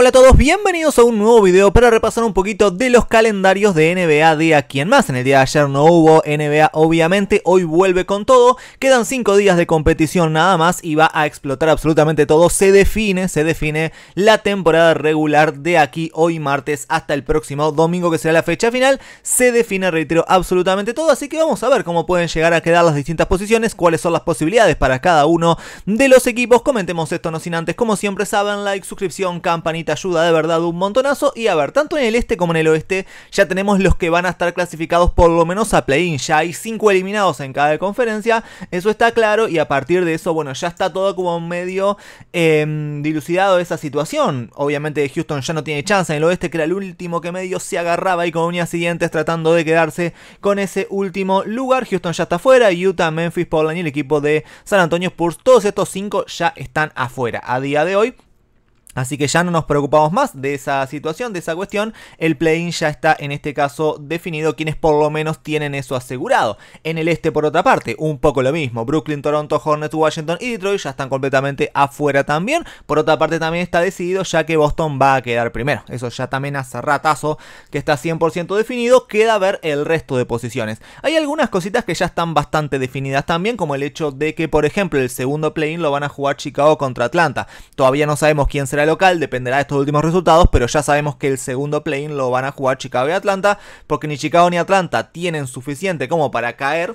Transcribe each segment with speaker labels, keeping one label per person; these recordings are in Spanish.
Speaker 1: Hola a todos, bienvenidos a un nuevo video para repasar un poquito de los calendarios de NBA de aquí en más. En el día de ayer no hubo NBA obviamente, hoy vuelve con todo, quedan 5 días de competición nada más y va a explotar absolutamente todo. Se define, se define la temporada regular de aquí hoy martes hasta el próximo domingo que será la fecha final. Se define, reitero, absolutamente todo, así que vamos a ver cómo pueden llegar a quedar las distintas posiciones, cuáles son las posibilidades para cada uno de los equipos. Comentemos esto no sin antes, como siempre saben, like, suscripción, campanita ayuda de verdad un montonazo. Y a ver, tanto en el este como en el oeste ya tenemos los que van a estar clasificados por lo menos a play-in. Ya hay cinco eliminados en cada conferencia, eso está claro. Y a partir de eso, bueno, ya está todo como medio em, dilucidado esa situación. Obviamente Houston ya no tiene chance en el oeste, que era el último que medio se agarraba y con uñas siguientes tratando de quedarse con ese último lugar. Houston ya está afuera, Utah, Memphis, Portland y el equipo de San Antonio Spurs. Todos estos cinco ya están afuera a día de hoy. Así que ya no nos preocupamos más de esa situación, de esa cuestión. El play-in ya está en este caso definido, quienes por lo menos tienen eso asegurado. En el este, por otra parte, un poco lo mismo. Brooklyn, Toronto, Hornets, Washington y Detroit ya están completamente afuera también. Por otra parte, también está decidido ya que Boston va a quedar primero. Eso ya también hace ratazo que está 100% definido. Queda ver el resto de posiciones. Hay algunas cositas que ya están bastante definidas también, como el hecho de que, por ejemplo, el segundo play-in lo van a jugar Chicago contra Atlanta. Todavía no sabemos quién será el local, dependerá de estos últimos resultados, pero ya sabemos que el segundo play-in lo van a jugar Chicago y Atlanta, porque ni Chicago ni Atlanta tienen suficiente como para caer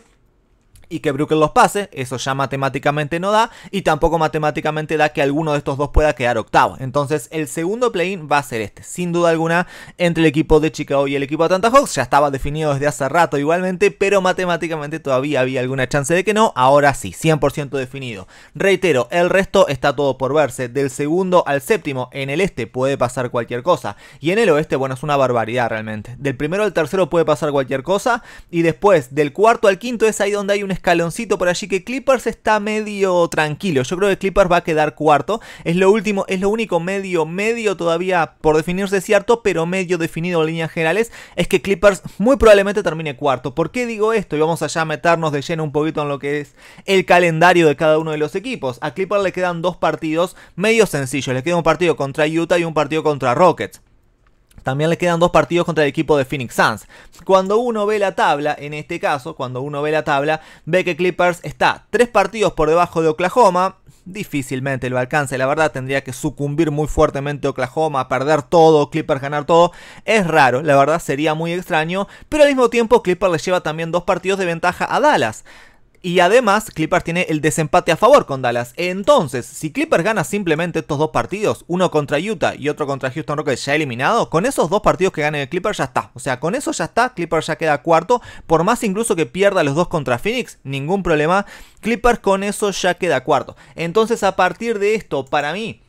Speaker 1: y que Brooklyn los pase, eso ya matemáticamente no da, y tampoco matemáticamente da que alguno de estos dos pueda quedar octavo. Entonces el segundo play-in va a ser este, sin duda alguna, entre el equipo de Chicago y el equipo de Atlanta Hawks, ya estaba definido desde hace rato igualmente, pero matemáticamente todavía había alguna chance de que no, ahora sí, 100% definido. Reitero, el resto está todo por verse, del segundo al séptimo, en el este puede pasar cualquier cosa, y en el oeste, bueno, es una barbaridad realmente. Del primero al tercero puede pasar cualquier cosa, y después, del cuarto al quinto es ahí donde hay una escaloncito por allí que Clippers está medio tranquilo. Yo creo que Clippers va a quedar cuarto. Es lo último, es lo único medio, medio todavía por definirse cierto, pero medio definido en líneas generales, es que Clippers muy probablemente termine cuarto. ¿Por qué digo esto? Y vamos allá a meternos de lleno un poquito en lo que es el calendario de cada uno de los equipos. A Clippers le quedan dos partidos medio sencillos. Le queda un partido contra Utah y un partido contra Rockets. También le quedan dos partidos contra el equipo de Phoenix Suns. Cuando uno ve la tabla, en este caso, cuando uno ve la tabla, ve que Clippers está tres partidos por debajo de Oklahoma. Difícilmente lo alcance, la verdad tendría que sucumbir muy fuertemente Oklahoma, perder todo, Clippers ganar todo. Es raro, la verdad sería muy extraño, pero al mismo tiempo Clippers le lleva también dos partidos de ventaja a Dallas. Y además, Clippers tiene el desempate a favor con Dallas. Entonces, si Clippers gana simplemente estos dos partidos, uno contra Utah y otro contra Houston Rockets ya eliminado, con esos dos partidos que gane el Clippers ya está. O sea, con eso ya está, Clippers ya queda cuarto. Por más incluso que pierda los dos contra Phoenix, ningún problema. Clippers con eso ya queda cuarto. Entonces, a partir de esto, para mí,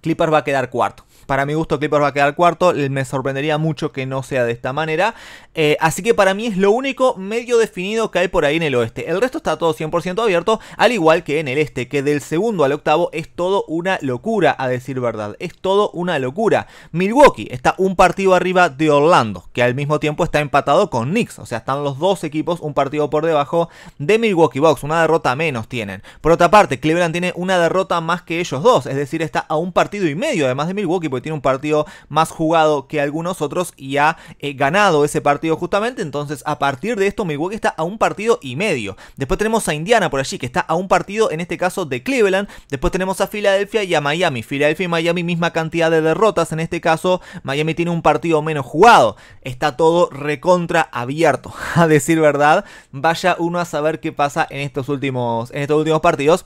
Speaker 1: Clippers va a quedar cuarto. Para mi gusto Clippers va a quedar cuarto, me sorprendería mucho que no sea de esta manera. Eh, así que para mí es lo único medio definido que hay por ahí en el oeste. El resto está todo 100% abierto, al igual que en el este, que del segundo al octavo es todo una locura, a decir verdad. Es todo una locura. Milwaukee está un partido arriba de Orlando, que al mismo tiempo está empatado con Knicks. O sea, están los dos equipos un partido por debajo de Milwaukee Bucks. Una derrota menos tienen. Por otra parte, Cleveland tiene una derrota más que ellos dos. Es decir, está a un partido y medio, además de Milwaukee porque tiene un partido más jugado que algunos otros y ha eh, ganado ese partido justamente. Entonces, a partir de esto, Milwaukee está a un partido y medio. Después tenemos a Indiana por allí, que está a un partido, en este caso de Cleveland. Después tenemos a Filadelfia y a Miami. Filadelfia y Miami, misma cantidad de derrotas. En este caso, Miami tiene un partido menos jugado. Está todo recontra abierto, a decir verdad. Vaya uno a saber qué pasa en estos últimos, en estos últimos partidos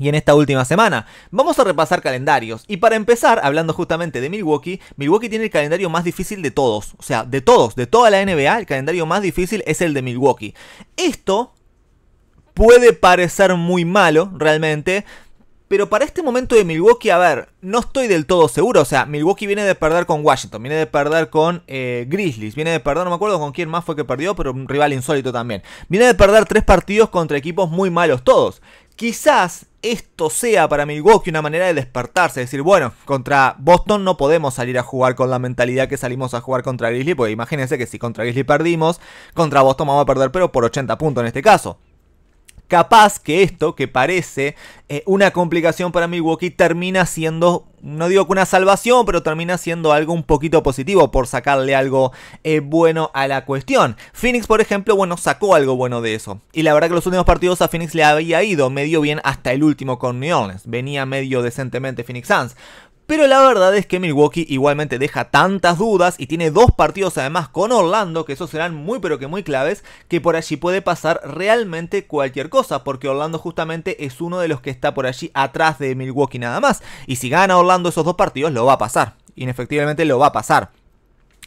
Speaker 1: y en esta última semana. Vamos a repasar calendarios. Y para empezar, hablando justamente de Milwaukee, Milwaukee tiene el calendario más difícil de todos. O sea, de todos, de toda la NBA, el calendario más difícil es el de Milwaukee. Esto puede parecer muy malo, realmente. Pero para este momento de Milwaukee, a ver, no estoy del todo seguro. O sea, Milwaukee viene de perder con Washington, viene de perder con eh, Grizzlies, viene de perder, no me acuerdo con quién más fue que perdió, pero un rival insólito también. Viene de perder tres partidos contra equipos muy malos todos. Quizás esto sea para Milwaukee una manera de despertarse, decir, bueno, contra Boston no podemos salir a jugar con la mentalidad que salimos a jugar contra Grizzly, porque imagínense que si contra Grizzly perdimos, contra Boston vamos a perder, pero por 80 puntos en este caso capaz que esto, que parece eh, una complicación para Milwaukee, termina siendo, no digo que una salvación, pero termina siendo algo un poquito positivo por sacarle algo eh, bueno a la cuestión. Phoenix, por ejemplo, bueno, sacó algo bueno de eso. Y la verdad que los últimos partidos a Phoenix le había ido medio bien hasta el último con New Orleans. Venía medio decentemente Phoenix Suns. Pero la verdad es que Milwaukee igualmente deja tantas dudas y tiene dos partidos además con Orlando, que esos serán muy pero que muy claves, que por allí puede pasar realmente cualquier cosa, porque Orlando justamente es uno de los que está por allí atrás de Milwaukee nada más. Y si gana Orlando esos dos partidos, lo va a pasar. Inefectivamente lo va a pasar.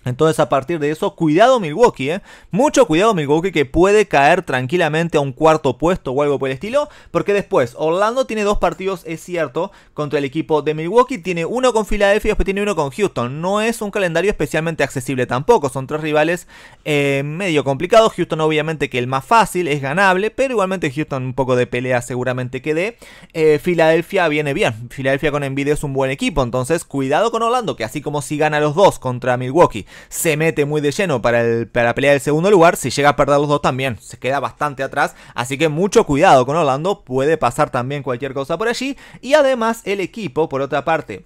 Speaker 1: Entonces a partir de eso, cuidado Milwaukee, ¿eh? mucho cuidado Milwaukee que puede caer tranquilamente a un cuarto puesto o algo por el estilo, porque después Orlando tiene dos partidos, es cierto, contra el equipo de Milwaukee, tiene uno con Filadelfia y después tiene uno con Houston, no es un calendario especialmente accesible tampoco, son tres rivales eh, medio complicados, Houston obviamente que el más fácil, es ganable, pero igualmente Houston un poco de pelea seguramente que dé, eh, Filadelfia viene bien, Filadelfia con Envidia es un buen equipo, entonces cuidado con Orlando, que así como si gana los dos contra Milwaukee, se mete muy de lleno para, el, para pelear el segundo lugar. Si llega a perder los dos también, se queda bastante atrás. Así que mucho cuidado con Orlando, puede pasar también cualquier cosa por allí. Y además el equipo, por otra parte,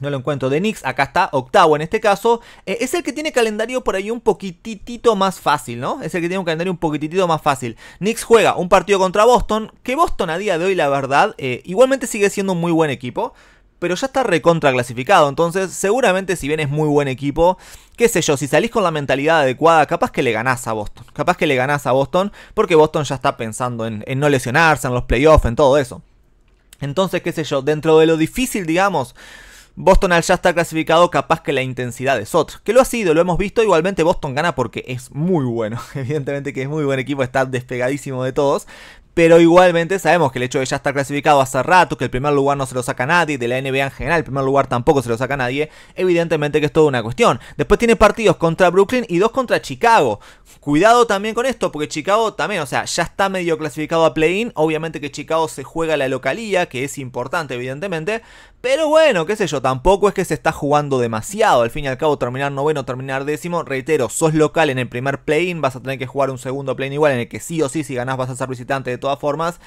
Speaker 1: no lo encuentro de Knicks, acá está, octavo en este caso, eh, es el que tiene calendario por ahí un poquitito más fácil, ¿no? Es el que tiene un calendario un poquitito más fácil. Knicks juega un partido contra Boston, que Boston a día de hoy, la verdad, eh, igualmente sigue siendo un muy buen equipo pero ya está recontra clasificado. Entonces, seguramente, si bien es muy buen equipo, qué sé yo, si salís con la mentalidad adecuada, capaz que le ganás a Boston. Capaz que le ganás a Boston, porque Boston ya está pensando en, no lesionarse, en los playoffs, en todo eso. Entonces, qué sé yo, dentro de lo difícil, digamos. Boston al ya está clasificado, capaz que la intensidad es otra. Que lo ha sido, lo hemos visto. Igualmente Boston gana porque es muy bueno. Evidentemente que es muy buen equipo, está despegadísimo de todos. Pero igualmente sabemos que el hecho de ya estar clasificado hace rato, que el primer lugar no se lo saca nadie, de la NBA en general el primer lugar tampoco se lo saca nadie, evidentemente que es toda una cuestión. Después tiene partidos contra Brooklyn y dos contra Chicago. Cuidado también con esto, porque Chicago también, o sea, ya está medio clasificado a play-in. Obviamente que Chicago se juega la localía, que es importante, evidentemente. Pero bueno, qué sé yo, tampoco es que se está jugando demasiado. Al fin y al cabo, terminar noveno, terminar décimo. Reitero, sos local en el primer play-in, vas a tener que jugar un segundo play-in igual, en el que sí o sí, si ganás, vas a ser visitante de todas formas,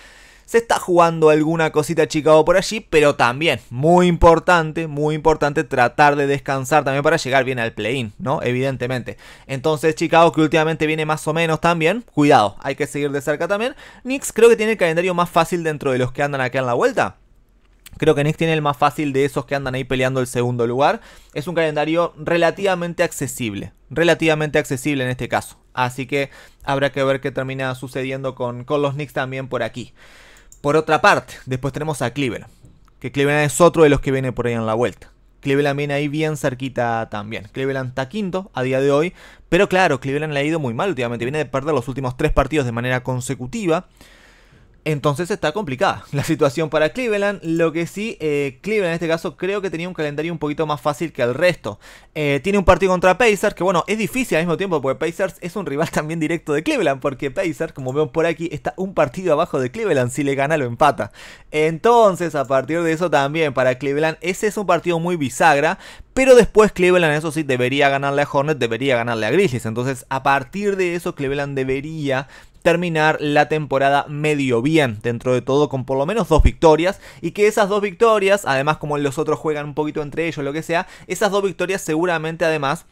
Speaker 1: se está jugando alguna cosita Chicago por allí, pero también muy importante, muy importante tratar de descansar también para llegar bien al play-in, ¿no? Evidentemente. Entonces Chicago que últimamente viene más o menos también, cuidado, hay que seguir de cerca también. Knicks creo que tiene el calendario más fácil dentro de los que andan acá en la vuelta. Creo que Knicks tiene el más fácil de esos que andan ahí peleando el segundo lugar. Es un calendario relativamente accesible. Relativamente accesible en este caso. Así que habrá que ver qué termina sucediendo con, con los Knicks también por aquí. Por otra parte, después tenemos a Cleveland. Que Cleveland es otro de los que viene por ahí en la vuelta. Cleveland viene ahí bien cerquita también. Cleveland está quinto a día de hoy. Pero claro, Cleveland le ha ido muy mal últimamente. Viene de perder los últimos tres partidos de manera consecutiva. Entonces está complicada la situación para Cleveland. Lo que sí, eh, Cleveland en este caso creo que tenía un calendario un poquito más fácil que el resto. Eh, tiene un partido contra Pacers, que bueno, es difícil al mismo tiempo porque Pacers es un rival también directo de Cleveland. Porque Pacers, como vemos por aquí, está un partido abajo de Cleveland. Si le gana, lo empata. Entonces, a partir de eso también para Cleveland, ese es un partido muy bisagra. Pero después Cleveland, eso sí, debería ganarle a Hornet, debería ganarle a Grizzlies. Entonces, a partir de eso, Cleveland debería terminar la temporada medio bien dentro de todo con por lo menos dos victorias y que esas dos victorias, además como los otros juegan un poquito entre ellos, lo que sea, esas dos victorias seguramente además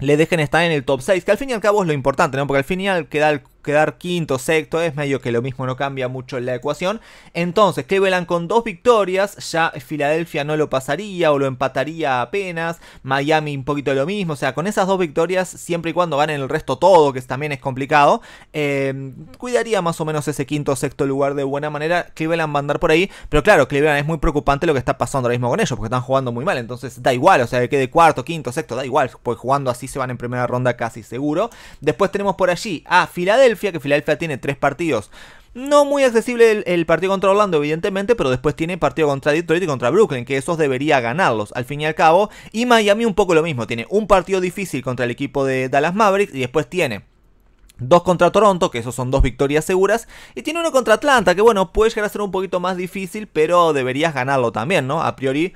Speaker 1: le dejen estar en el top 6, que al fin y al cabo es lo importante, ¿no? Porque al final queda el, quedar quinto, sexto, es medio que lo mismo, no cambia mucho en la ecuación. Entonces, Cleveland con dos victorias, ya Filadelfia no lo pasaría o lo empataría apenas, Miami un poquito lo mismo, o sea, con esas dos victorias, siempre y cuando van en el resto todo, que también es complicado, eh, cuidaría más o menos ese quinto o sexto lugar de buena manera, Cleveland va a andar por ahí, pero claro, Cleveland es muy preocupante lo que está pasando ahora mismo con ellos, porque están jugando muy mal, entonces da igual, o sea, que quede cuarto, quinto, sexto, da igual, pues jugando así se van en primera ronda casi seguro. Después tenemos por allí a Filadelfia, que Filadelfia tiene tres partidos. No muy accesible el, partido contra Orlando, evidentemente, pero después tiene partido contra Detroit y contra Brooklyn, que esos debería ganarlos al fin y al cabo. Y Miami un poco lo mismo, tiene un partido difícil contra el equipo de Dallas Mavericks y después tiene Dos contra Toronto, que esos son dos victorias seguras. Y tiene uno contra Atlanta, que bueno, puede llegar a ser un poquito más difícil, pero deberías ganarlo también, ¿no? A priori,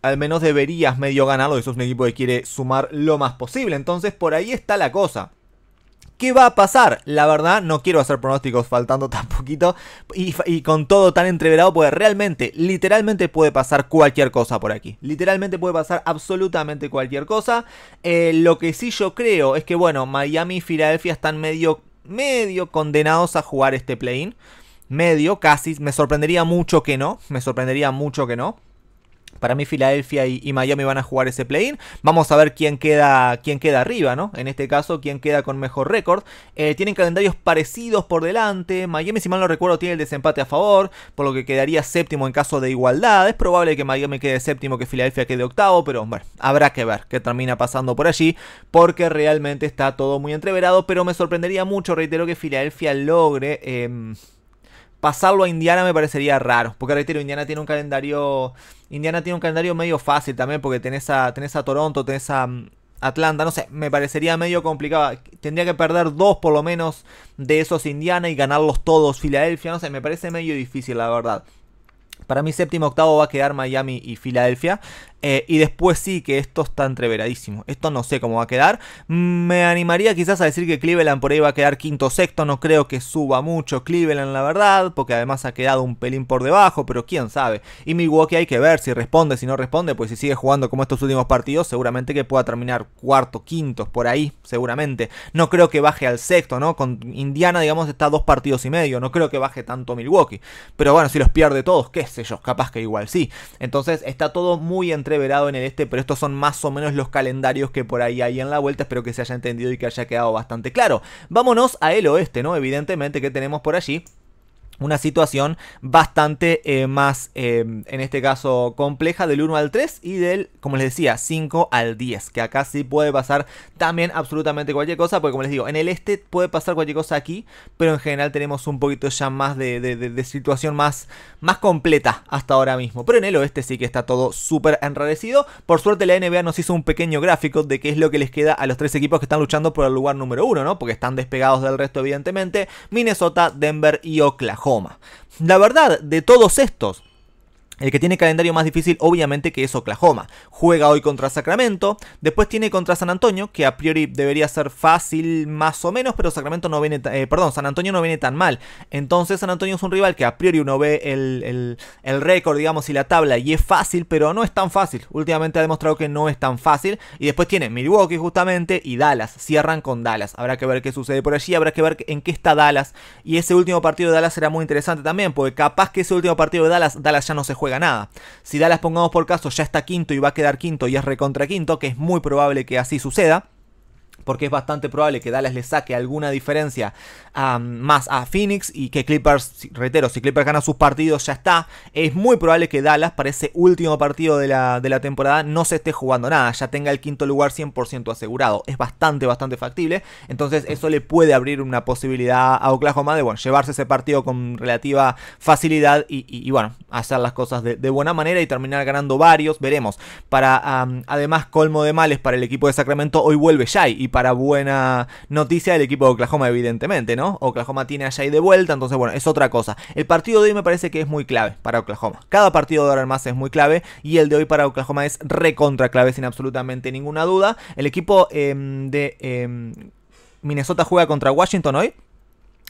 Speaker 1: al menos deberías medio ganarlo. Eso es un equipo que quiere sumar lo más posible. Entonces, por ahí está la cosa qué va a pasar. La verdad, no quiero hacer pronósticos faltando tan poquito y, y con todo tan entreverado, porque realmente, literalmente puede pasar cualquier cosa por aquí. Literalmente puede pasar absolutamente cualquier cosa. Eh, lo que sí yo creo es que, bueno, Miami y Filadelfia están medio, medio condenados a jugar este play-in. Medio, casi. Me sorprendería mucho que no. Me sorprendería mucho que no. Para mí Filadelfia y, Miami van a jugar ese play-in. Vamos a ver quién queda, quién queda arriba, ¿no? En este caso, quién queda con mejor récord. Eh, tienen calendarios parecidos por delante. Miami, si mal no recuerdo, tiene el desempate a favor, por lo que quedaría séptimo en caso de igualdad. Es probable que Miami quede séptimo, que Filadelfia quede octavo, pero bueno, habrá que ver qué termina pasando por allí, porque realmente está todo muy entreverado, pero me sorprendería mucho, reitero, que Filadelfia logre... Em, pasarlo a Indiana me parecería raro. Porque reitero, Indiana tiene un calendario. Indiana tiene un calendario medio fácil también. Porque tenés a, tenés a Toronto, tenés a mm, Atlanta. No sé, me parecería medio complicado. Tendría que perder dos por lo menos de esos Indiana y ganarlos todos. Filadelfia, no sé, me parece medio difícil la verdad. Para mi séptimo octavo va a quedar Miami y Filadelfia. Eh, y después sí que esto está entreveradísimo. Esto no sé cómo va a quedar. Me animaría quizás a decir que Cleveland por ahí va a quedar quinto sexto. No creo que suba mucho Cleveland, la verdad. Porque además ha quedado un pelín por debajo. Pero quién sabe. Y Milwaukee hay que ver si responde, si no responde. Pues si sigue jugando como estos últimos partidos, seguramente que pueda terminar cuarto, quinto, por ahí. Seguramente. No creo que baje al sexto, ¿no? Con Indiana, digamos, está dos partidos y medio. No creo que baje tanto Milwaukee. Pero bueno, si los pierde todos, qué sé yo. Capaz que igual sí. Entonces está todo muy entre verado en el este, pero estos son más o menos los calendarios que por ahí hay en la vuelta. Espero que se haya entendido y que haya quedado bastante claro. Vámonos a el oeste, ¿no? Evidentemente que tenemos por allí una situación bastante eh, más, em, en este caso, compleja del 1 al 3 y del, como les decía, 5 al 10, que acá sí puede pasar también absolutamente cualquier cosa, porque como les digo, en el este puede pasar cualquier cosa aquí, pero en general tenemos un poquito ya más de, situación más, más completa hasta ahora mismo. Pero en el oeste sí que está todo súper enrarecido. Por suerte la NBA nos hizo un pequeño gráfico de qué es lo que les queda a los tres equipos que están luchando por el lugar número 1, ¿no? Porque están despegados del resto, evidentemente, Minnesota, Denver y Oklahoma. La verdad de todos estos el que tiene calendario más difícil obviamente que es Oklahoma. Juega hoy contra Sacramento, después tiene contra San Antonio, que a priori debería ser fácil más o menos, pero Sacramento no viene, eh, perdón, San Antonio no viene tan mal. Entonces San Antonio es un rival que a priori uno ve el, el récord, digamos, y la tabla, y es fácil, pero no es tan fácil. Últimamente ha demostrado que no es tan fácil. Y después tiene Milwaukee justamente y Dallas. Cierran con Dallas. Habrá que ver qué sucede por allí, habrá que ver en qué está Dallas. Y ese último partido de Dallas será muy interesante también, porque capaz que ese último partido de Dallas, Dallas ya no se juega nada. Si Dallas, pongamos por caso, ya está quinto y va a quedar quinto y es recontra quinto, que es muy probable que así suceda, porque es bastante probable que Dallas le saque alguna diferencia más a Phoenix y que Clippers, reitero, si Clippers gana sus partidos ya está, es muy probable que Dallas para ese último partido de la, de la temporada no se esté jugando nada, ya tenga el quinto lugar 100% asegurado, es bastante, bastante factible, entonces eso le puede abrir una posibilidad a Oklahoma de bueno, llevarse ese partido con relativa facilidad y, bueno, hacer las cosas de, buena manera y terminar ganando varios, veremos. Para además colmo de males para el equipo de Sacramento, hoy vuelve Shai y para buena noticia del equipo de Oklahoma, evidentemente, ¿no? Oklahoma tiene a Jay de vuelta, entonces bueno, es otra cosa. El partido de hoy me parece que es muy clave para Oklahoma. Cada partido de ahora en más es muy clave y el de hoy para Oklahoma es recontra clave sin absolutamente ninguna duda. El equipo em, de em, Minnesota juega contra Washington hoy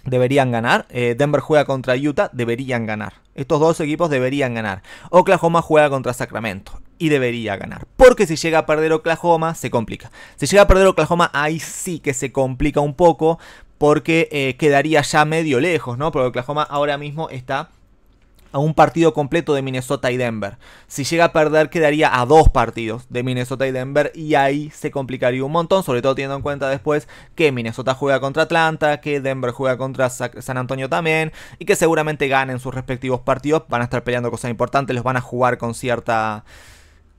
Speaker 1: deberían ganar. Eh, Denver juega contra Utah, deberían ganar. Estos dos equipos deberían ganar. Oklahoma juega contra Sacramento y debería ganar. Porque si llega a perder Oklahoma, se complica. Si llega a perder Oklahoma, ahí sí que se complica un poco porque eh, quedaría ya medio lejos, ¿no? Porque Oklahoma ahora mismo está a un partido completo de Minnesota y Denver. Si llega a perder, quedaría a dos partidos de Minnesota y Denver y ahí se complicaría un montón, sobre todo teniendo en cuenta después que Minnesota juega contra Atlanta, que Denver juega contra San Antonio también y que seguramente ganen sus respectivos partidos. Van a estar peleando cosas importantes, les van a jugar con cierta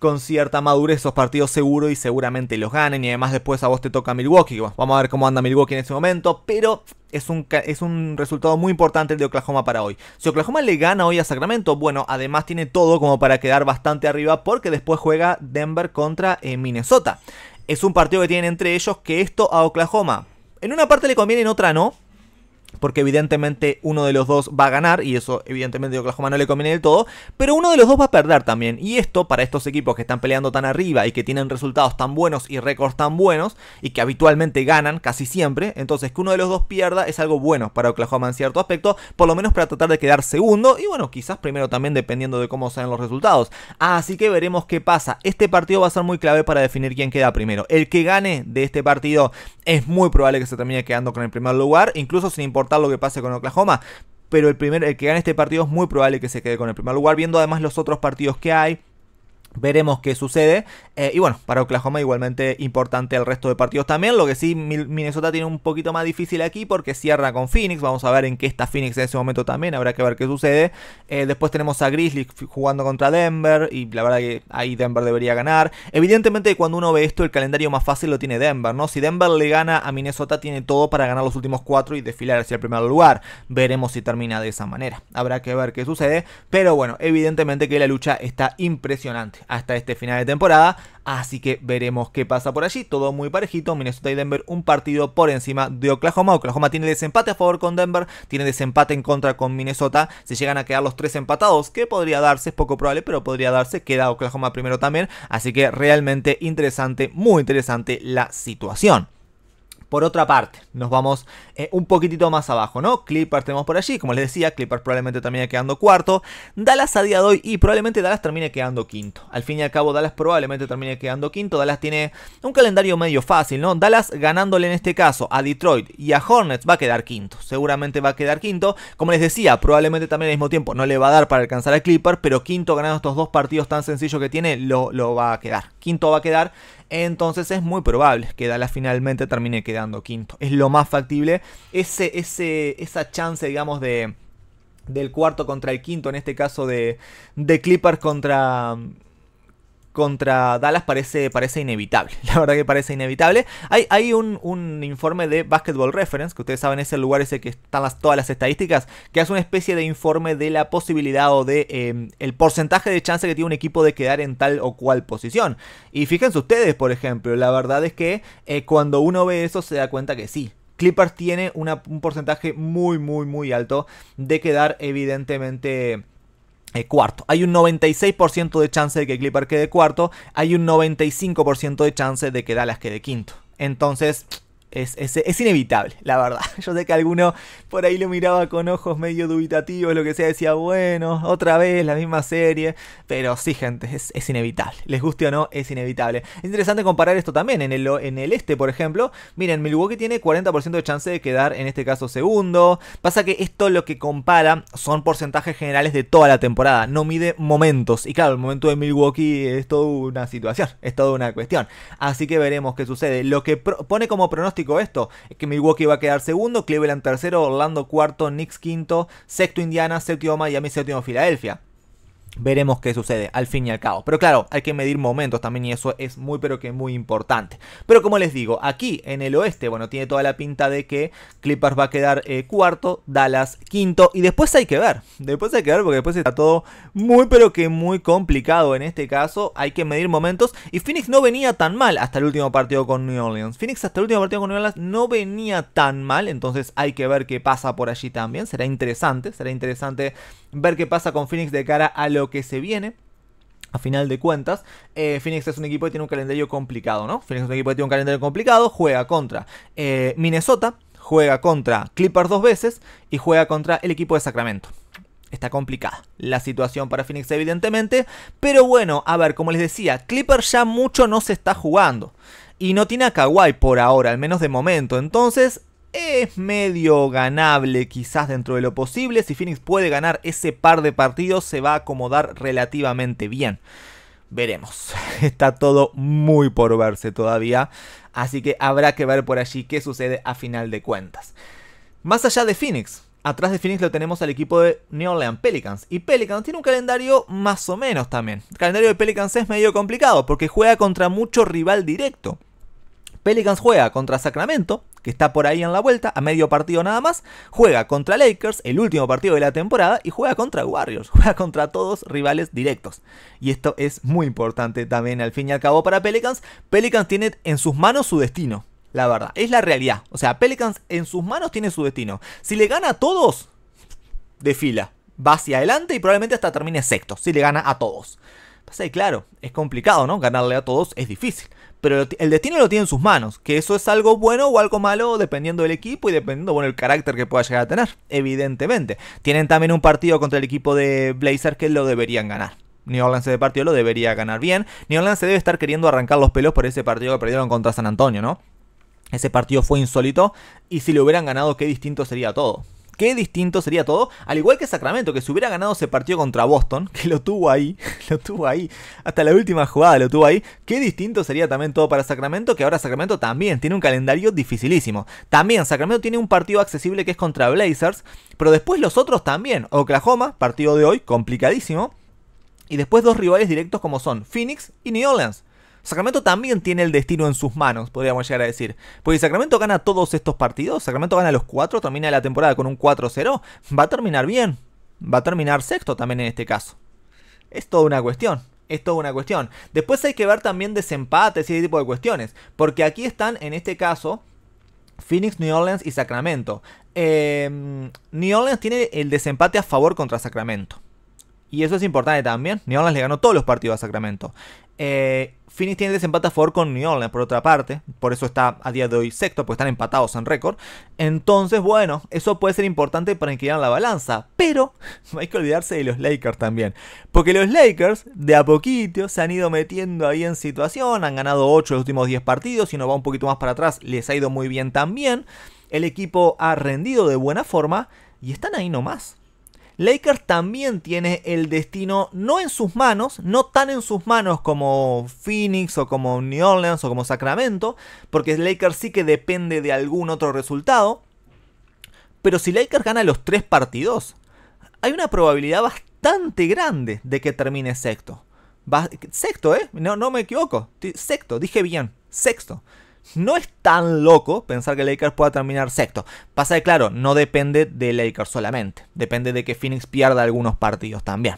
Speaker 1: con cierta madurez esos partidos seguro y seguramente los ganen. Y además después a vos te toca Milwaukee. Vamos a ver cómo anda Milwaukee en ese momento. Pero es un, es un resultado muy importante el de Oklahoma para hoy. Si Oklahoma le gana hoy a Sacramento, bueno, además tiene todo como para quedar bastante arriba porque después juega Denver contra eh, Minnesota. Es un partido que tienen entre ellos que esto a Oklahoma. En una parte le conviene, en otra no porque evidentemente uno de los dos va a ganar, y eso evidentemente a Oklahoma no le conviene del todo, pero uno de los dos va a perder también. Y esto para estos equipos que están peleando tan arriba y que tienen resultados tan buenos y récords tan buenos, y que habitualmente ganan casi siempre, entonces que uno de los dos pierda es algo bueno para Oklahoma en cierto aspecto, por lo menos para tratar de quedar segundo, y bueno, quizás primero también dependiendo de cómo sean los resultados. Así que veremos qué pasa. Este partido va a ser muy clave para definir quién queda primero. El que gane de este partido es muy probable que se termine quedando con el primer lugar, incluso sin importar lo que pase con Oklahoma. Pero el, primer, el que gane este partido es muy probable que se quede con el primer lugar, viendo además los otros partidos que hay Veremos qué sucede. Eh, y bueno, para Oklahoma igualmente importante el resto de partidos también. Lo que sí, Minnesota tiene un poquito más difícil aquí porque cierra con Phoenix. Vamos a ver en qué está Phoenix en ese momento también. Habrá que ver qué sucede. Eh, después tenemos a Grizzlies jugando contra Denver. Y la verdad que ahí Denver debería ganar. Evidentemente cuando uno ve esto, el calendario más fácil lo tiene Denver, ¿no? Si Denver le gana a Minnesota, tiene todo para ganar los últimos cuatro y desfilar hacia el primer lugar. Veremos si termina de esa manera. Habrá que ver qué sucede. Pero bueno, evidentemente que la lucha está impresionante hasta este final de temporada. Así que veremos qué pasa por allí. Todo muy parejito. Minnesota y Denver un partido por encima de Oklahoma. Oklahoma tiene desempate a favor con Denver. Tiene desempate en contra con Minnesota. Se llegan a quedar los tres empatados. Que podría darse. Es poco probable, pero podría darse. Queda Oklahoma primero también. Así que realmente interesante. Muy interesante la situación. Por otra parte, nos vamos eh, un poquitito más abajo, ¿no? Clippers tenemos por allí, como les decía, Clippers probablemente termine quedando cuarto. Dallas a día de hoy y probablemente Dallas termine quedando quinto. Al fin y al cabo, Dallas probablemente termine quedando quinto. Dallas tiene un calendario medio fácil, ¿no? Dallas ganándole en este caso a Detroit y a Hornets va a quedar quinto. Seguramente va a quedar quinto. Como les decía, probablemente también al mismo tiempo no le va a dar para alcanzar a Clipper, pero quinto ganando estos dos partidos tan sencillos que tiene, lo va a quedar. Quinto va a quedar. Entonces es muy probable que Dallas finalmente termine quedando quinto. Es lo más factible. Ese, ese, esa chance, digamos, de, del cuarto contra el quinto, en este caso de, de Clippers contra contra Dallas parece, parece inevitable. La verdad que parece inevitable. Hay, hay un, informe de Basketball Reference, que ustedes saben es el lugar ese que están todas las estadísticas, que hace una especie de informe de la posibilidad o de em, el porcentaje de chance que tiene un equipo de quedar en tal o cual posición. Y fíjense ustedes, por ejemplo, la verdad es que eh, cuando uno ve eso se da cuenta que sí, Clippers tiene un porcentaje muy, muy, muy alto de quedar evidentemente eh, cuarto. Hay un 96% de chance de que Clipper quede cuarto. Hay un 95% de chance de que Dallas quede quinto. Entonces, es, inevitable, la verdad. Yo sé que alguno por ahí lo miraba con ojos medio dubitativos, lo que sea, decía, bueno, otra vez la misma serie. Pero sí, gente, es, inevitable. Les guste o no, es inevitable. interesante comparar esto también. En el, en el este, por ejemplo, miren, Milwaukee tiene 40% de chance de quedar, en este caso, segundo. Pasa que esto lo que compara son porcentajes generales de toda la temporada. No mide momentos. Y claro, el momento de Milwaukee es toda una situación, es toda una cuestión. Así que veremos qué sucede. Lo que pone como pronóstico esto, es que Milwaukee va a quedar segundo, Cleveland tercero, Orlando cuarto, Knicks quinto, sexto Indiana, séptimo Miami, séptimo Filadelfia. Veremos qué sucede al fin y al cabo. Pero claro, hay que medir momentos también y eso es muy pero que muy importante. Pero como les digo, aquí en el oeste, bueno, tiene toda la pinta de que Clippers va a quedar eh, cuarto, Dallas quinto y después hay que ver. Después hay que ver porque después está todo muy pero que muy complicado en este caso. Hay que medir momentos y Phoenix no venía tan mal hasta el último partido con New Orleans. Phoenix hasta el último partido con New Orleans no venía tan mal, entonces hay que ver qué pasa por allí también. Será interesante, será interesante ver qué pasa con Phoenix de cara a lo que se viene. A final de cuentas, eh, Phoenix es un equipo que tiene un calendario complicado, ¿no? Phoenix es un equipo que tiene un calendario complicado, juega contra eh, Minnesota, juega contra Clippers dos veces y juega contra el equipo de Sacramento está complicada la situación para Phoenix evidentemente, pero bueno, a ver, como les decía, Clipper ya mucho no se está jugando y no tiene a Kawhi por ahora, al menos de momento, entonces es medio ganable quizás dentro de lo posible. Si Phoenix puede ganar ese par de partidos se va a acomodar relativamente bien. Veremos. Está todo muy por verse todavía. Así que habrá que ver por allí qué sucede a final de cuentas. Más allá de Phoenix, atrás de Phoenix lo tenemos al equipo de New Orleans Pelicans. Y Pelicans tiene un calendario más o menos también. El calendario de Pelicans es medio complicado porque juega contra mucho rival directo. Pelicans juega contra Sacramento, que está por ahí en la vuelta, a medio partido nada más, juega contra Lakers, el último partido de la temporada, y juega contra Warriors, juega contra todos rivales directos. Y esto es muy importante también al fin y al cabo para Pelicans. Pelicans tiene en sus manos su destino. La verdad, es la realidad. O sea, Pelicans en sus manos tiene su destino. Si le gana a todos, de fila. Va hacia adelante y probablemente hasta termine sexto, si le gana a todos. claro, es complicado, ¿no? Ganarle a todos es difícil pero el destino lo tiene en sus manos, que eso es algo bueno o algo malo dependiendo del equipo y dependiendo, bueno, el carácter que pueda llegar a tener, evidentemente. Tienen también un partido contra el equipo de Blazers que lo deberían ganar. New Orleans ese partido lo debería ganar bien. New Orleans se debe estar queriendo arrancar los pelos por ese partido que perdieron contra San Antonio, ¿no? Ese partido fue insólito y si lo hubieran ganado, qué distinto sería todo. Qué distinto sería todo, al igual que Sacramento, que si hubiera ganado ese partido contra Boston, que lo tuvo ahí, lo tuvo ahí, hasta la última jugada lo tuvo ahí, qué distinto sería también todo para Sacramento, que ahora Sacramento también tiene un calendario dificilísimo. También Sacramento tiene un partido accesible que es contra Blazers, pero después los otros también. Oklahoma, partido de hoy, complicadísimo. Y después dos rivales directos como son Phoenix y New Orleans. Sacramento también tiene el destino en sus manos, podríamos llegar a decir. Porque si Sacramento gana todos estos partidos, Sacramento gana los cuatro, termina la temporada con un 4-0, va a terminar bien. Va a terminar sexto también en este caso. Es toda una cuestión. Es toda una cuestión. Después hay que ver también desempates y ese tipo de cuestiones. Porque aquí están, en este caso, Phoenix, New Orleans y Sacramento. Em, New Orleans tiene el desempate a favor contra Sacramento. Y eso es importante también. New Orleans le ganó todos los partidos a Sacramento. Eh, tiene desempate a favor con New Orleans, por otra parte. Por eso está a día de hoy sexto, porque están empatados en récord. Entonces, bueno, eso puede ser importante para inclinar la balanza. Pero hay que olvidarse de los Lakers también. Porque los Lakers, de a poquito, se han ido metiendo ahí en situación. Han ganado 8 de los últimos 10 partidos. Si no va un poquito más para atrás, les ha ido muy bien también. El equipo ha rendido de buena forma. Y están ahí nomás. Lakers también tiene el destino no en sus manos, no tan en sus manos como Phoenix o como New Orleans o como Sacramento, porque Lakers sí que depende de algún otro resultado. Pero si Lakers gana los tres partidos, hay una probabilidad bastante grande de que termine sexto. sexto, ¿eh? No, no me equivoco. Sexto, dije bien. Sexto. No es tan loco pensar que Lakers pueda terminar sexto. Pasa de claro, no depende de Lakers solamente. Depende de que Phoenix pierda algunos partidos también.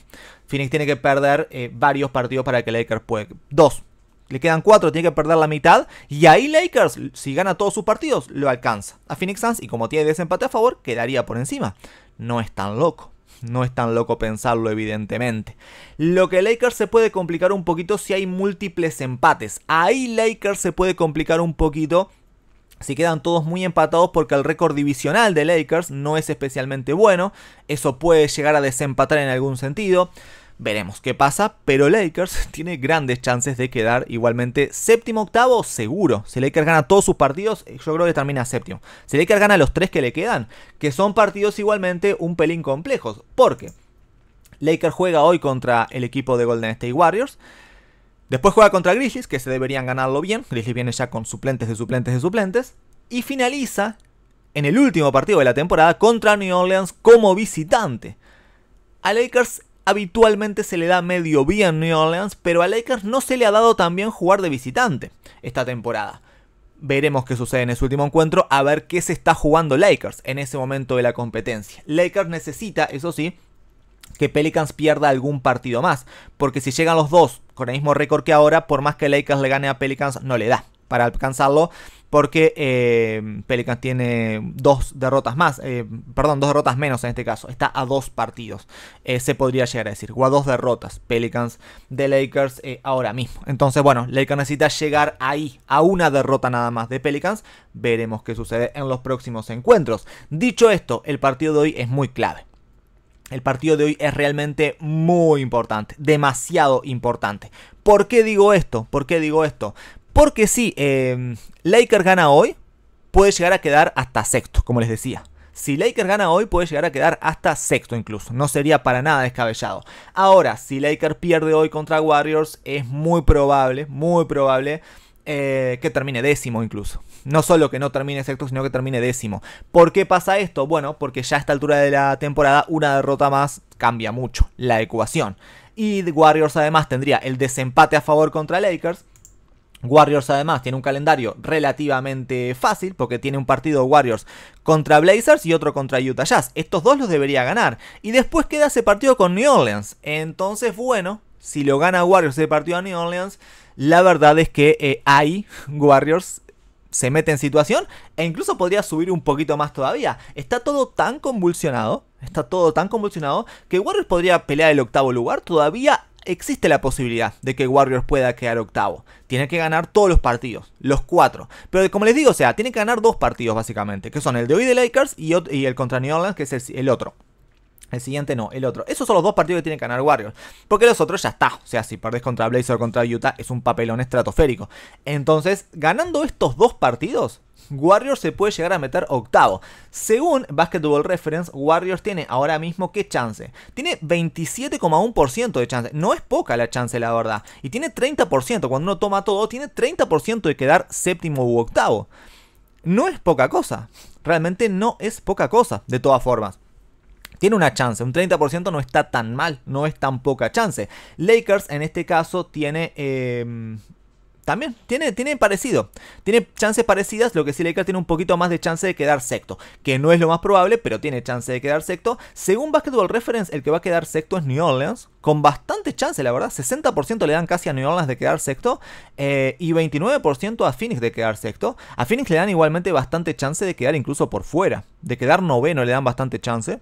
Speaker 1: Phoenix tiene que perder eh, varios partidos para que Lakers pueda. Dos. Le quedan cuatro, tiene que perder la mitad. Y ahí Lakers, si gana todos sus partidos, lo alcanza a Phoenix Suns. Y como tiene desempate a favor, quedaría por encima. No es tan loco. No es tan loco pensarlo, evidentemente. Lo que Lakers se puede complicar un poquito si hay múltiples empates. Ahí Lakers se puede complicar un poquito si quedan todos muy empatados porque el récord divisional de Lakers no es especialmente bueno. Eso puede llegar a desempatar en algún sentido. Veremos qué pasa, pero Lakers tiene grandes chances de quedar igualmente séptimo, octavo, seguro. Si Lakers gana todos sus partidos, eh, yo creo que termina séptimo. Si Lakers gana los tres que le quedan, que son partidos igualmente un pelín complejos. Porque Lakers juega hoy contra el equipo de Golden State Warriors. Después juega contra Grizzlies, que se deberían ganarlo bien. Grizzlies viene ya con suplentes de suplentes de suplentes. Y finaliza en el último partido de la temporada contra New Orleans como visitante. A Lakers habitualmente se le da medio bien New Orleans, pero a Lakers no se le ha dado también jugar de visitante esta temporada. Veremos qué sucede en ese último encuentro, a ver qué se está jugando Lakers en ese momento de la competencia. Lakers necesita, eso sí, que Pelicans pierda algún partido más, porque si llegan los dos con el mismo récord que ahora, por más que Lakers le gane a Pelicans, no le da para alcanzarlo porque eh, Pelicans tiene dos derrotas más, eh, perdón, dos derrotas menos en este caso, está a dos partidos, eh, se podría llegar a decir, o a dos derrotas Pelicans de Lakers ahora mismo. Entonces, bueno, Lakers necesita llegar ahí, a una derrota nada más de Pelicans, veremos qué sucede en los próximos encuentros. Dicho esto, el partido de hoy es muy clave. El partido de hoy es realmente muy importante, demasiado importante. ¿Por qué digo esto? ¿Por qué digo esto? Porque si eh, em, Lakers gana hoy, puede llegar a quedar hasta sexto, como les decía. Si Lakers gana hoy, puede llegar a quedar hasta sexto incluso. No sería para nada descabellado. Ahora, si Lakers pierde hoy contra Warriors, es muy probable, muy probable eh, que termine décimo incluso. No solo que no termine sexto, sino que termine décimo. ¿Por qué pasa esto? Bueno, porque ya a esta altura de la temporada una derrota más cambia mucho la ecuación. Y Warriors además tendría el desempate a favor contra Lakers Warriors además tiene un calendario relativamente fácil porque tiene un partido Warriors contra Blazers y otro contra Utah Jazz. Estos dos los debería ganar. Y después queda ese partido con New Orleans. Entonces, bueno, si lo gana Warriors ese partido a New Orleans, la verdad es que eh, ahí Warriors se mete en situación e incluso podría subir un poquito más todavía. Está todo tan convulsionado, está todo tan convulsionado que Warriors podría pelear el octavo lugar todavía existe la posibilidad de que Warriors pueda quedar octavo. Tiene que ganar todos los partidos, los cuatro. Pero como les digo, o sea, tiene que ganar dos partidos básicamente, que son el de hoy de Lakers y, el contra New Orleans, que es el otro. El siguiente no, el otro. Esos son los dos partidos que tiene que ganar Warriors. Porque los otros ya está. O sea, si perdés contra Blazer o contra Utah, es un papelón estratosférico. Entonces, ganando estos dos partidos, Warriors se puede llegar a meter octavo. Según Basketball Reference, Warriors tiene ahora mismo qué chance. Tiene 27,1% de chance. No es poca la chance, la verdad. Y tiene 30%. Cuando uno toma todo, tiene 30% de quedar séptimo u octavo. No es poca cosa. Realmente no es poca cosa, de todas formas tiene una chance, un 30% no está tan mal, no es tan poca chance. Lakers en este caso tiene... Em, también tiene, parecido. Tiene chances parecidas, lo que sí Lakers tiene un poquito más de chance de quedar sexto. Que no es lo más probable, pero tiene chance de quedar sexto. Según Basketball Reference, el que va a quedar sexto es New Orleans. Con bastante chance, la verdad. 60% le dan casi a New Orleans de quedar sexto. Eh, y 29% a Phoenix de quedar sexto. A Phoenix le dan igualmente bastante chance de quedar incluso por fuera. De quedar noveno le dan bastante chance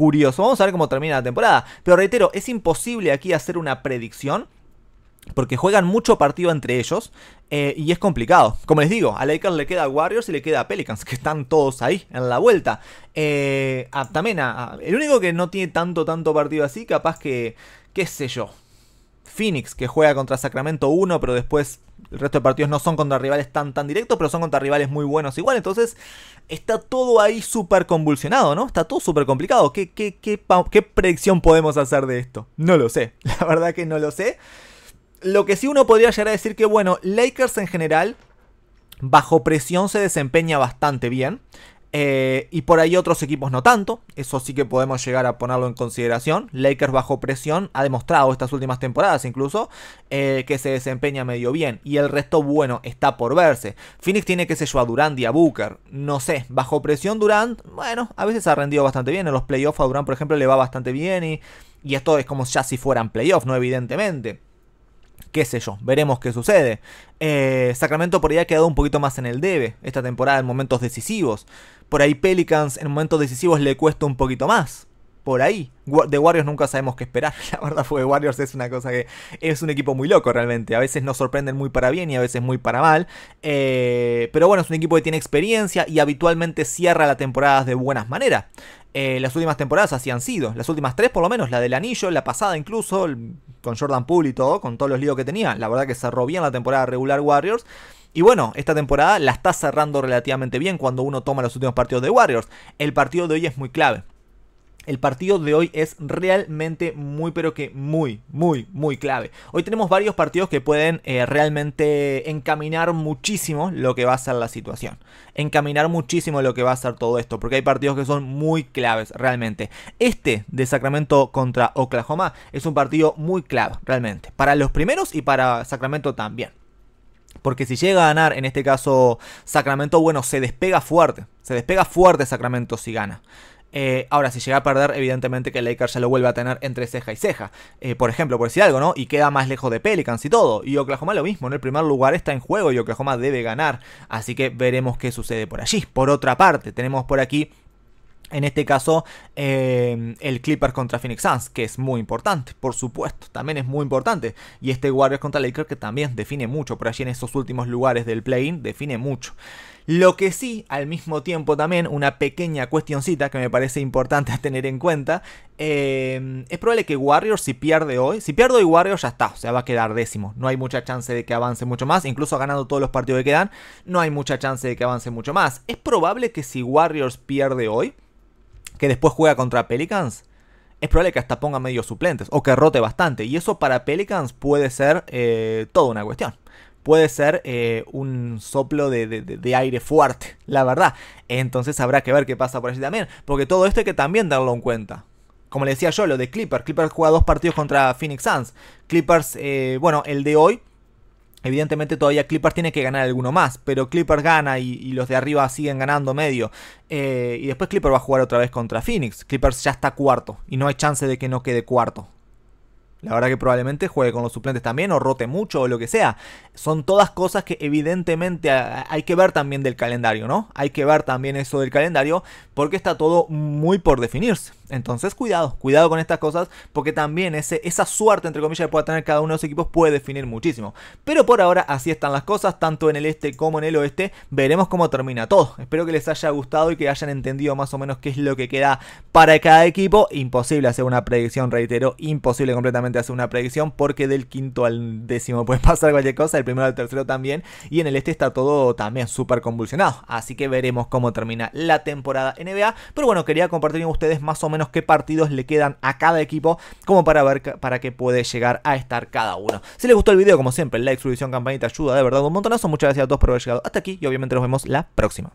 Speaker 1: curioso. Vamos a ver cómo termina la temporada. Pero reitero, es imposible aquí hacer una predicción. Porque juegan mucho partido entre ellos eh, y es complicado. Como les digo, a Lakers le queda Warriors y le queda Pelicans, que están todos ahí en la vuelta. Eh, a, también el único que no tiene tanto, tanto partido así, capaz que, qué sé yo, Phoenix, que juega contra Sacramento 1, pero después el resto de partidos no son contra rivales tan, tan directos, pero son contra rivales muy buenos igual. Entonces está todo ahí súper convulsionado, ¿no? Está todo súper complicado. ¿Qué, qué, ¿Qué predicción podemos hacer de esto? No lo sé. La verdad que no lo sé. Lo que sí uno podría llegar a decir que, bueno, Lakers en general, bajo presión se desempeña bastante bien. Eh, y por ahí otros equipos no tanto. Eso sí que podemos llegar a ponerlo en consideración. Lakers bajo presión ha demostrado estas últimas temporadas incluso eh, que se desempeña medio bien. Y el resto bueno está por verse. Phoenix tiene que ser yo a Durant y a Booker. No sé, bajo presión Durant, bueno, a veces ha rendido bastante bien. En los playoffs a Durant, por ejemplo, le va bastante bien. Y, esto es como ya si fueran playoffs, ¿no? Evidentemente qué sé yo, veremos qué sucede. Eh, Sacramento por ahí ha quedado un poquito más en el debe esta temporada en momentos decisivos. Por ahí Pelicans en momentos decisivos le cuesta un poquito más. Por ahí. De Warriors nunca sabemos qué esperar. La verdad fue Warriors es una cosa que es un equipo muy loco realmente. A veces nos sorprenden muy para bien y a veces muy para mal. Eh, pero bueno, es un equipo que tiene experiencia y habitualmente cierra la temporada de buenas maneras. Eh, las últimas temporadas así han sido. Las últimas tres, por lo menos, la del anillo, la pasada incluso, con Jordan Poole y todo, con todos los líos que tenía. La verdad que cerró bien la temporada regular Warriors. Y bueno, esta temporada la está cerrando relativamente bien cuando uno toma los últimos partidos de Warriors. El partido de hoy es muy clave. El partido de hoy es realmente muy, pero que muy, muy, muy clave. Hoy tenemos varios partidos que pueden eh, realmente encaminar muchísimo lo que va a ser la situación. Encaminar muchísimo lo que va a ser todo esto, porque hay partidos que son muy claves realmente. Este de Sacramento contra Oklahoma es un partido muy clave, realmente. Para los primeros y para Sacramento también. Porque si llega a ganar, en este caso Sacramento, bueno, se despega fuerte. Se despega fuerte Sacramento si gana. Eh, ahora, si llega a perder, evidentemente que Laker ya lo vuelve a tener entre ceja y ceja. Eh, por ejemplo, por decir algo, ¿no? Y queda más lejos de Pelicans y todo. Y Oklahoma lo mismo, en el primer lugar está en juego y Oklahoma debe ganar. Así que veremos qué sucede por allí. Por otra parte, tenemos por aquí en este caso, eh, el Clippers contra Phoenix Suns, que es muy importante, por supuesto, también es muy importante. Y este Warriors contra Lakers, que también define mucho, por allí en esos últimos lugares del play-in, define mucho. Lo que sí, al mismo tiempo también, una pequeña cuestioncita que me parece importante tener en cuenta, eh, es probable que Warriors si pierde hoy, si pierde hoy Warriors ya está, o sea, va a quedar décimo, no hay mucha chance de que avance mucho más, incluso ganando todos los partidos que quedan, no hay mucha chance de que avance mucho más. Es probable que si Warriors pierde hoy, que después juega contra Pelicans, es probable que hasta ponga medios suplentes o que rote bastante. Y eso para Pelicans puede ser eh, toda una cuestión puede ser eh, un soplo de, aire fuerte, la verdad. Entonces habrá que ver qué pasa por allí también, porque todo esto hay que también darlo en cuenta. Como le decía yo, lo de Clippers. Clippers juega dos partidos contra Phoenix Suns. Clippers, eh, bueno, el de hoy Evidentemente todavía Clippers tiene que ganar alguno más, pero Clippers gana y, los de arriba siguen ganando medio. Eh, y después Clippers va a jugar otra vez contra Phoenix. Clippers ya está cuarto y no hay chance de que no quede cuarto. La verdad que probablemente juegue con los suplentes también o rote mucho o lo que sea. Son todas cosas que evidentemente ah, hay que ver también del calendario, ¿no? Hay que ver también eso del calendario porque está todo muy por definirse. Entonces cuidado, cuidado con estas cosas porque también esa suerte entre comillas que pueda tener cada uno de los equipos puede definir muchísimo. Pero por ahora así están las cosas, tanto en el este como en el oeste. Veremos cómo termina todo. Espero que les haya gustado y que hayan entendido más o menos qué es lo que queda para cada equipo. Imposible hacer una predicción, reitero, imposible completamente hacer hace una predicción porque del quinto al décimo puede pasar cualquier cosa, del primero al tercero también, y en el este está todo también súper convulsionado, así que veremos cómo termina la temporada NBA, pero bueno, quería compartir con ustedes más o menos qué partidos le quedan a cada equipo, como para ver para qué puede llegar a estar cada uno. Si les gustó el video, como siempre, like, suscripción, campanita, ayuda de verdad un montonazo, muchas gracias a todos por haber llegado hasta aquí y obviamente nos vemos la próxima.